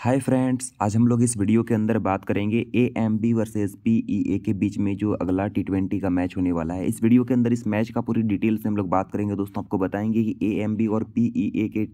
hi friends आज हम लोग इस वीडियो के अंदर बात करेंगे A M B versus P E A के बीच में जो अगला टी ट्वेंटी का मैच होने वाला है इस वीडियो के अंदर इस मैच का पूरी डिटेल से हम लोग बात करेंगे दोस्तों आपको बताएंगे कि ए एम बी और पी ई ए के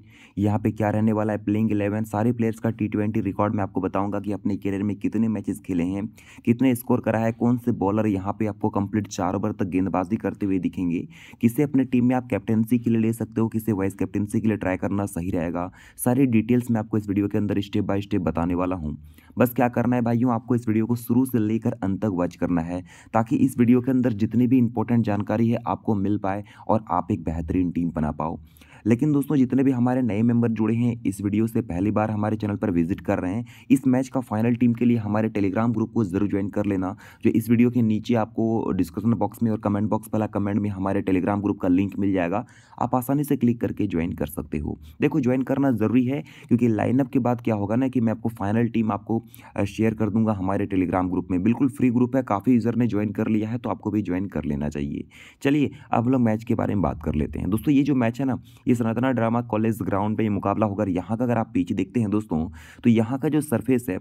यहाँ पे क्या रहने वाला है प्लेइंग इलेवन सारे प्लेयर्स का टी ट्वेंटी रिकॉर्ड मैं आपको बताऊँगा कि अपने करियर में कितने मैचेस खेले हैं कितने स्कोर करा है कौन से बॉलर यहाँ पर आपको कंप्लीट चार ओवर तक गेंदबाजी करते हुए दिखेंगे किसे अपने टीम में आप कैप्टनसी के लिए ले सकते हो किसे वाइस कैप्टनसी के लिए ट्राई करना सही रहेगा सारी डिटेल्स मैं आपको इस वीडियो के अंदर स्टेप बाय स्टेप बताने वाला हूँ बस क्या करना है भाइयों आपको इस वीडियो को शुरू से लेकर अंत तक वॉच करना है ताकि इस वीडियो के अंदर जितनी भी इंपॉर्टेंट जानकारी है आपको मिल पाए और आप एक बेहतरीन टीम बना पाओ लेकिन दोस्तों जितने भी हमारे नए मेंबर जुड़े हैं इस वीडियो से पहली बार हमारे चैनल पर विजिट कर रहे हैं इस मैच का फाइनल टीम के लिए हमारे टेलीग्राम ग्रुप को जरूर ज्वाइन कर लेना जो इस वीडियो के नीचे आपको डिस्क्रिप्शन बॉक्स में और कमेंट बॉक्स वाला कमेंट में हमारे टेलीग्राम ग्रुप का लिंक मिल जाएगा आप आसानी से क्लिक करके ज्वाइन कर सकते हो देखो ज्वाइन करना ज़रूरी है क्योंकि लाइनअप के बाद क्या होगा ना कि मैं आपको फाइनल टीम आपको शेयर कर दूंगा हमारे टेलीग्राम ग्रुप में बिल्कुल फ्री ग्रुप है काफ़ी यूज़र ने ज्वाइन कर लिया है तो आपको भी ज्वाइन कर लेना चाहिए चलिए अब लोग मैच के बारे में बात कर लेते हैं दोस्तों ये जो मैच है ना ये कि सनातना ड्रामा कॉलेज ग्राउंड पे ये मुकाबला होगा यहाँ का अगर आप पीछे देखते हैं दोस्तों तो यहाँ का जो सरफेस है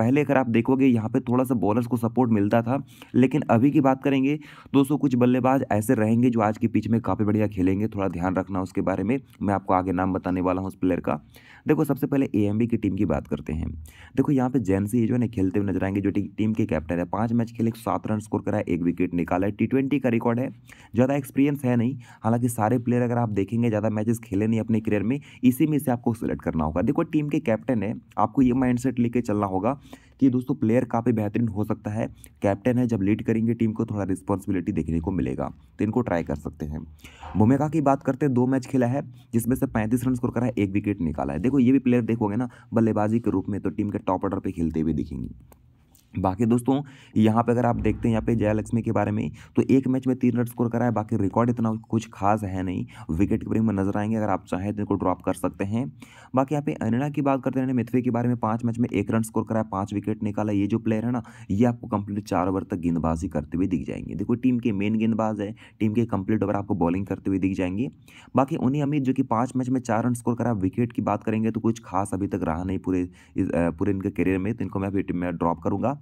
पहले अगर आप देखोगे यहाँ पे थोड़ा सा बॉलर्स को सपोर्ट मिलता था लेकिन अभी की बात करेंगे दोस्तों कुछ बल्लेबाज ऐसे रहेंगे जो आज की पिच में काफ़ी बढ़िया खेलेंगे थोड़ा ध्यान रखना उसके बारे में मैं आपको आगे नाम बताने वाला हूँ उस प्लेयर का देखो सबसे पहले ए की टीम की बात करते हैं देखो यहाँ पे ये जो है खेलते हुए नजर आएंगे जो टीम के कैप्टन है पाँच मैच खेले सात रन स्कोर कराए एक विकेट निकाला है टी का रिकॉर्ड है ज़्यादा एक्सपीरियंस है नहीं हालांकि सारे प्लेयर अगर आप देखेंगे ज़्यादा मैचेस खेले नहीं अपने करियर में इसी में से आपको सेलेक्ट करना होगा देखो टीम के कैप्टन है आपको ये माइंड लेके चलना होगा कि दोस्तों प्लेयर काफ़ी बेहतरीन हो सकता है कैप्टन है जब लीड करेंगे टीम को थोड़ा रिस्पॉन्सिबिलिटी देखने को मिलेगा तो इनको ट्राई कर सकते हैं भूमिका की बात करते हैं दो मैच खेला है जिसमें से पैंतीस रन स्कोर करा है एक विकेट निकाला है देखो ये भी प्लेयर देखोगे ना बल्लेबाजी के रूप में तो टीम के टॉप ऑर्डर पर खेलते हुए दिखेंगे बाकी दोस्तों यहाँ पे अगर आप देखते हैं यहाँ पे जयालक्ष्मी के बारे में तो एक मैच में तीन रन स्कोर करा है बाकी रिकॉर्ड इतना कुछ खास है नहीं विकेट कीपरिंग में नजर आएंगे अगर आप चाहें तो इनको ड्रॉप कर सकते हैं बाकी यहाँ पे अनिला की बात करते हैं मिथ्वी के बारे में पाँच मैच में एक रन स्कोर कराया पाँच विकेट निकाला ये जो प्लेयर है ना ये आपको कंप्लीट चार ओवर तक गेंदबाजी करते हुए दिख जाएंगे देखो टीम के मेन गेंदबाज है टीम के कंप्लीट ओवर आपको बॉलिंग करते हुए दिख जाएंगे बाकी उन्हीं अमित जो कि पाँच मैच में चार रन स्कोर कराया विकेट की बात करेंगे तो कुछ खास अभी तक रहा नहीं पूरे पूरे इनके करियर में तो इनको मैं अभी टीम में ड्रॉप करूँगा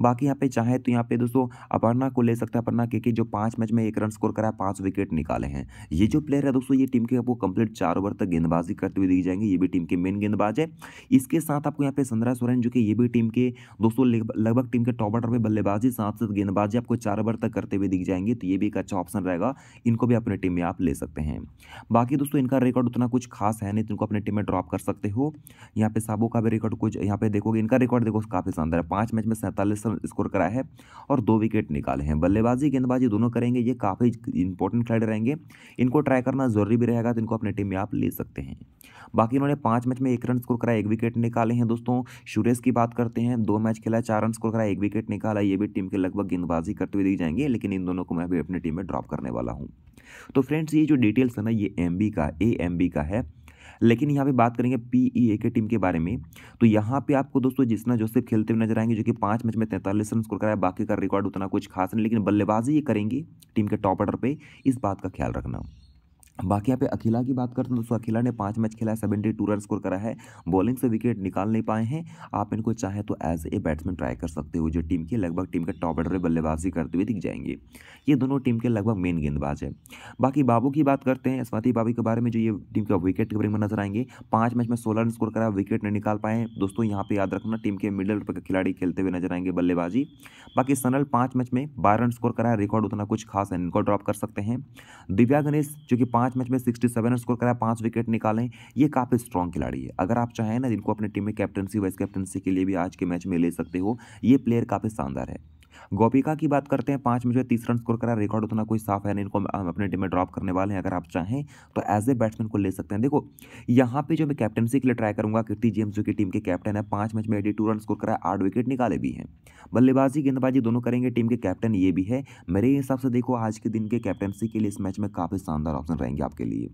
बाकी यहाँ पे चाहे तो यहाँ पे दोस्तों अपर्णा को ले सकते हैं अपर्णा के जो पाँच मैच में एक रन स्कोर करा है पाँच विकेट निकाले हैं ये जो प्लेयर है दोस्तों ये टीम के आपको कंप्लीट चार ओवर तक गेंदबाजी करते हुए दिख जाएंगे ये भी टीम के मेन गेंदबाज है इसके साथ आपको यहाँ पे संद्रा सोरेन जो कि ये भी टीम के दोस्तों लगभग टीम के टॉप ऑर्डर पर बल्लेबाजी साथ साथ गेंदबाजी आपको चार ओवर तक करते हुए दिख जाएंगे तो ये भी एक अच्छा ऑप्शन रहेगा इनको भी अपने टीम में आप ले सकते हैं बाकी दोस्तों इनका रिकॉर्ड उतना कुछ खास है नहीं तो इनको अपनी टीम में ड्रॉप कर सकते हो यहाँ पे साबो का भी रिकॉर्ड कुछ यहाँ पे देखोगे इनका रिकॉर्ड देखो काफ़ी शानदार है पांच मैच में सैंतालीस रन स्कोर कराया है और दो विकेट निकाले हैं बल्लेबाजी गेंदबाजी दोनों करेंगे ये काफ़ी इंपॉर्टेंट खिलाड़ी रहेंगे इनको ट्राई करना जरूरी भी रहेगा तो इनको अपने टीम में आप ले सकते हैं बाकी इन्होंने पाँच मैच में एक रन स्कोर कराया एक विकेट निकाले हैं दोस्तों सुरेश की बात करते हैं दो मैच खेला चार रन स्कोर कराया एक विकेट निकाला ये भी टीम के लगभग गेंदबाजी करते हुए दिख जाएंगे लेकिन इन दोनों को मैं भी अपनी टीम में ड्रॉप करने वाला हूँ तो फ्रेंड्स ये जो डिटेल्स है ना ये एम का ए एम का है लेकिन यहाँ पे बात करेंगे पी e के टीम के बारे में तो यहाँ पे आपको दोस्तों जिसना जोसेफ खेलते हुए नजर आएंगे जो कि पाँच मैच में तैंतालीस रन स्कोर कराया बाकी का रिकॉर्ड उतना कुछ खास नहीं लेकिन बल्लेबाजी ये करेंगे टीम के टॉप ऑर्डर पर इस बात का ख्याल रखना बाकी यहाँ पे अकेला की बात करते तो हैं दोस्तों अकेला ने पाँच मैच खेला है सेवेंटी टू रन स्कोर करा है बॉलिंग से विकेट निकाल नहीं पाए हैं आप इनको चाहे तो एज ए बैट्समैन ट्राई कर सकते हो जो टीम के लगभग टीम के टॉप ऑर्डर में बल्लेबाजी करते हुए दिख जाएंगे ये दोनों टीम के लगभग मेन गेंदबाज है बाकी बाबू की बात करते हैं स्वाति बाबू के बारे में जो ये टीम के विकेट कीपरिंग में नजर आएंगे पाँच मैच में सोलह रन स्कोर करा विकेट नहीं निकाल पाए दोस्तों यहाँ पर याद रखना टीम के मिडिल के खिलाड़ी खेलते हुए नजर आएंगे बल्लेबाजी बाकी सनल पाँच मैच में बारह रन स्कोर करा रिकॉर्ड उतना कुछ खास है इनको ड्रॉप कर सकते हैं दिव्या गणेश जो कि पाँच पाँच मैच में सिक्सटी सेवन स्कोर कराए पाँच विकेट निकालें ये काफ़ी स्ट्रॉन्ग खिलाड़ी है अगर आप चाहें ना जिनको अपनी टीम में कैप्टनसी वाइस कैप्टनसी के लिए भी आज के मैच में ले सकते हो ये प्लेयर काफ़ी शानदार है गोपिका की बात करते हैं पाँच में जो तीस रन स्कोर करा रिकॉर्ड उतना कोई साफ है नहीं इनको हम अपने टीम में ड्रॉप करने वाले हैं अगर आप चाहें तो एज ए बैट्समैन को ले सकते हैं देखो यहाँ पे जो मैं कैप्टनसी के लिए ट्राई करूँगा कीर्ति जेम्स जो की टीम के कैप्टन है पाँच मैच में एटी टू रन स्कोर करा आठ विकेट निकाले भी हैं बल्लेबाजी गेंदबाजी दोनों करेंगे टीम के कैप्टन ये भी है मेरे हिसाब से देखो आज के दिन के कैप्टनसी के लिए इस मैच में काफ़ी शानदार ऑप्शन रहेंगे आपके लिए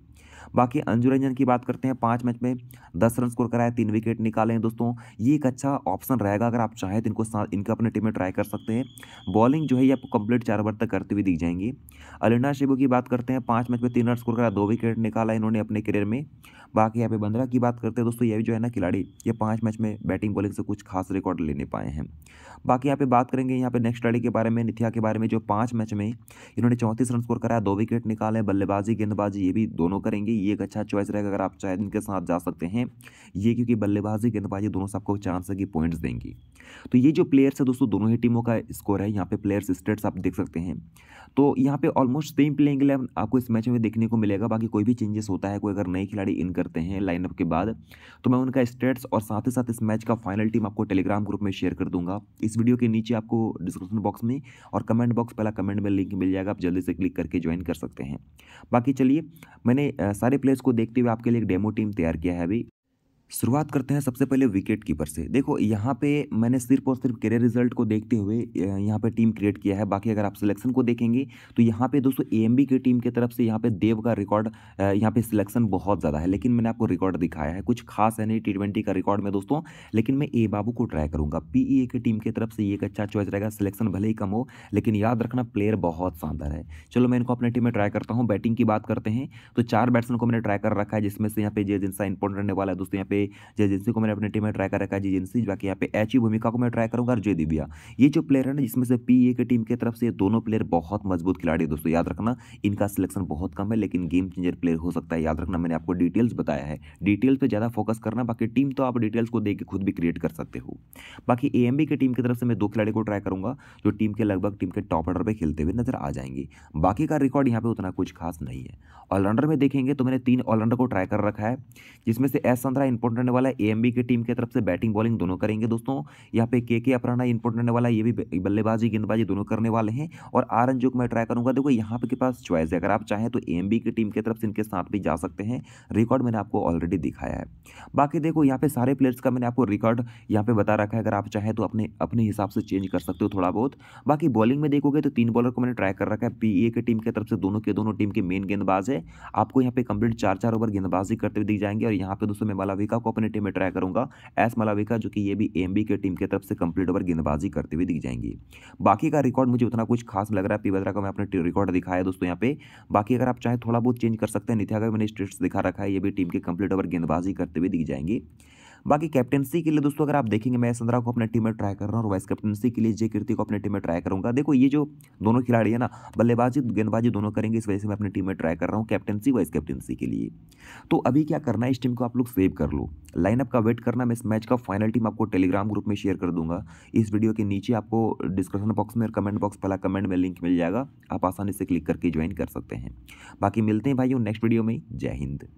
बाकी अंजू रंजन की बात करते हैं पाँच मैच में दस रन स्कोर कराए तीन विकेट निकाले हैं दोस्तों ये एक अच्छा ऑप्शन रहेगा अगर आप चाहें तो इनको इनके अपने टीम में ट्राई कर सकते हैं बॉलिंग जो है ये आपको कंप्लीट चार ओवर तक करते हुए दिख जाएंगी अलिना शिबू की बात करते हैं पाँच मैच में तीन रन स्कोर करा दो विकेट निकाला इन्होंने अपने करियर में बाकी यहाँ पे बंद्रा की बात करते हैं दोस्तों ये भी जो है ना खिलाड़ी ये पाँच मैच में बैटिंग बॉलिंग से कुछ खास रिकॉर्ड ले नहीं पाए हैं बाकी यहाँ पे बात करेंगे यहाँ पे नेक्स्ट खिलाड़ी के बारे में निथिया के बारे में जो पाँच मैच में इन्होंने चौंतीस रन स्कोर कराया दो विकेट निकाले बल्लेबाजी गेंदबाजी ये भी दोनों करेंगे ये एक अच्छा चॉइस रहेगा अगर आप चाहे इनके साथ जा सकते हैं ये क्योंकि बल्लेबाजी गेंदबाजी दोनों सबको चांस है कि पॉइंट्स देंगी तो ये जो प्लेयर्स है दोस्तों दोनों ही टीमों का स्कोर है यहाँ पे प्लेयर्स स्टेट्स आप देख सकते हैं तो यहाँ पे ऑलमोस्ट सेम प्लेइंग इलेवन आपको इस मैच में देखने को मिलेगा बाकी कोई भी चेंजेस होता है कोई अगर नए खिलाड़ी इन करते हैं लाइनअप के बाद तो मैं उनका स्टेट्स और साथ ही साथ इस मैच का फाइनल टीम आपको टेलीग्राम ग्रुप में शेयर कर दूंगा इस वीडियो के नीचे आपको डिस्क्रिप्शन बॉक्स में और कमेंट बॉक्स पहला कमेंट में लिंक मिल जाएगा आप जल्दी से क्लिक करके ज्वाइन कर सकते हैं बाकी चलिए मैंने सारे प्लेयर्स को देखते हुए आपके लिए एक डेमो टीम तैयार किया है अभी शुरुआत करते हैं सबसे पहले विकेट कीपर से देखो यहाँ पे मैंने सिर्फ और सिर्फ करियर रिजल्ट को देखते हुए यहाँ पे टीम क्रिएट किया है बाकी अगर आप सिलेक्शन को देखेंगे तो यहाँ पे दोस्तों ए की टीम की तरफ से यहाँ पे देव का रिकॉर्ड यहाँ पे सिलेक्शन बहुत ज़्यादा है लेकिन मैंने आपको रिकॉर्ड दिखाया है कुछ खास है नहीं टी का रिकॉर्ड में दोस्तों लेकिन मैं ए बाबू को ट्राई करूँगा पी e की टीम की तरफ से ये एक अच्छा चॉइस रहेगा सिलेक्शन भले ही कम हो लेकिन याद रखना प्लेयर बहुत शानदार है चलो मैं इनको अपने टीम में ट्राई करता हूँ बैटिंग की बात करते हैं तो चार बैट्समैन को मैंने ट्राई कर रखा है जिसमें से यहाँ पे जे जिनसा इंपॉर्टेंट रहने वाला है दोस्तों यहाँ पे पे एजेंसी को मैंने अपने टीम में ट्राई कर रखा है एजेंसी बाकी यहाँ पे एच यू e भूमिका को मैं ट्राई करूँगा और जय दिव्या ये जो प्लेयर है ना जिसमें से पी ए की टीम की तरफ से दोनों प्लेयर बहुत मजबूत खिलाड़ी दोस्तों याद रखना इनका सिलेक्शन बहुत कम है लेकिन गेम चेंजर प्लेयर हो सकता है याद रखना मैंने आपको डिटेल्स बताया है डिटेल्स पर ज़्यादा फोकस करना बाकी टीम तो आप डिटेल्स को देख के खुद भी क्रिएट कर सकते हो बाकी ए एम की टीम की तरफ से मैं दो खिलाड़ी को ट्राई करूँगा जो टीम के लगभग टीम के टॉप ऑर्डर पर खेलते हुए नजर आ जाएंगे बाकी का रिकॉर्ड यहाँ पर उतना कुछ खास नहीं है ऑलराउंडर में देखेंगे तो मैंने तीन ऑलराउंडर को ट्राई कर रखा है जिसमें से एस संतरा इनपुट इंपॉर्टेंट रहने वाला है ए की टीम की तरफ से बैटिंग बॉलिंग दोनों करेंगे दोस्तों यहाँ पे के के अपराना इंपॉर्टेंट रहने वाला है ये भी बल्लेबाजी गेंदबाजी दोनों करने वाले हैं और आर एन जो मैं ट्राई करूंगा देखो यहाँ पे के पास चॉइस है अगर आप चाहें तो एम की टीम की तरफ से इनके साथ भी जा सकते हैं रिकॉर्ड मैंने आपको ऑलरेडी दिखाया है बाकी देखो यहाँ पे सारे प्लेयर्स का मैंने आपको रिकॉर्ड यहाँ पे बता रखा है अगर आप चाहें तो अपने अपने हिसाब से चेंज कर सकते हो थोड़ा बहुत बाकी बॉलिंग में देखोगे तो तीन बॉलर को मैंने ट्राई कर रखा है पी e की टीम की तरफ से दोनों के दोनों टीम के मेन गेंदबाज है आपको यहाँ पे कंप्लीट चार चार ओवर गेंदबाजी करते हुए दिख जाएंगे और यहाँ पे दोस्तों मेमाला वी मलाविका को अपनी टीम में ट्राई करूंगा एस मलाविका जो कि ये भी एम के टीम की तरफ से कंप्लीट ओवर गेंदबाजी करते हुए दिख जाएंगी बाकी का रिकॉर्ड मुझे उतना कुछ खास लग रहा है पी बद्रा का मैं अपने रिकॉर्ड दिखाया दोस्तों यहाँ पे बाकी अगर आप चाहें थोड़ा बहुत चेंज कर सकते हैं नित्या का मैंने स्टेट्स दिखा रखा है ये भी टीम के कंप्लीट ओवर गेंदबाजी करते हुए दिख जाएंगी बाकी कैप्टनसी के लिए दोस्तों अगर आप देखेंगे मैं संद्रा को अपने टीम में ट्राई कर रहा हूँ और वाइस कैप्टनसी के लिए जय कीर्ति को अपने टीम में ट्राई करूँगा देखो ये जो दोनों खिलाड़ी है ना बल्लेबाजी गेंदबाजी दोनों करेंगे इस वजह से मैं अपनी टीम में ट्राई कर रहा हूँ कैप्टनसी वाइस कैप्टनसी के लिए तो अभी क्या करना है इस टीम को आप लोग सेव कर लो लाइनअप का वेट करना मैं इस मैच का फाइनल टीम आपको टेलीग्राम ग्रुप में शेयर कर दूंगा इस वीडियो के नीचे आपको डिस्क्रिप्शन बॉक्स में और कमेंट बॉक्स पहला कमेंट में लिंक मिल जाएगा आप आसानी से क्लिक करके ज्वाइन कर सकते हैं बाकी मिलते हैं भाइयों नेक्स्ट वीडियो में जय हिंद